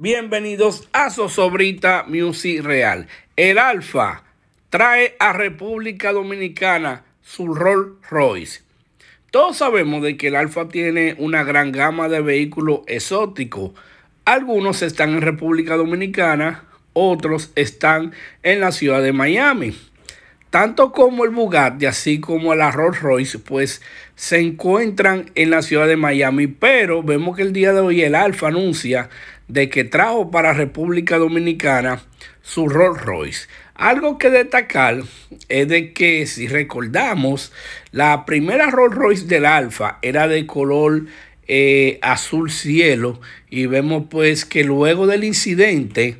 Bienvenidos a Sosobrita Music Real. El Alfa trae a República Dominicana su Rolls Royce. Todos sabemos de que el Alfa tiene una gran gama de vehículos exóticos. Algunos están en República Dominicana, otros están en la ciudad de Miami. Tanto como el Bugatti, así como la Rolls Royce, pues se encuentran en la ciudad de Miami, pero vemos que el día de hoy el Alfa anuncia de que trajo para República Dominicana su Rolls Royce. Algo que destacar es de que si recordamos, la primera Rolls Royce del Alfa era de color eh, azul cielo y vemos pues que luego del incidente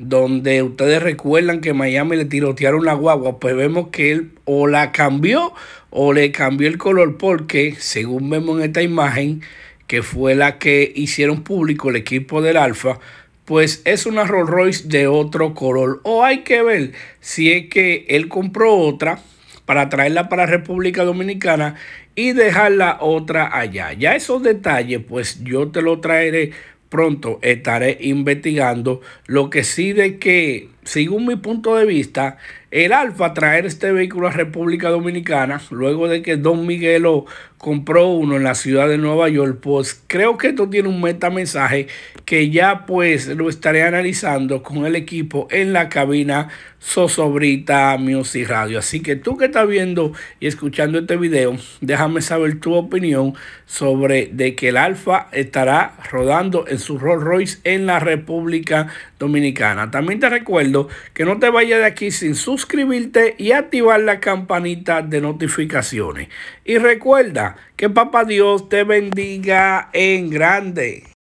donde ustedes recuerdan que Miami le tirotearon la guagua, pues vemos que él o la cambió o le cambió el color porque, según vemos en esta imagen, que fue la que hicieron público el equipo del Alfa, pues es una Rolls Royce de otro color. O hay que ver si es que él compró otra para traerla para República Dominicana y dejar la otra allá. Ya esos detalles, pues yo te lo traeré pronto estaré investigando. Lo que sí de que según mi punto de vista, el Alfa traer este vehículo a República Dominicana, luego de que Don Miguelo compró uno en la ciudad de Nueva York, pues creo que esto tiene un meta mensaje que ya pues lo estaré analizando con el equipo en la cabina Sosobrita Music Radio. Así que tú que estás viendo y escuchando este video, déjame saber tu opinión sobre de que el Alfa estará rodando en su Rolls Royce en la República Dominicana. También te recuerdo que no te vayas de aquí sin suscribirte y activar la campanita de notificaciones. Y recuerda que Papá Dios te bendiga en grande.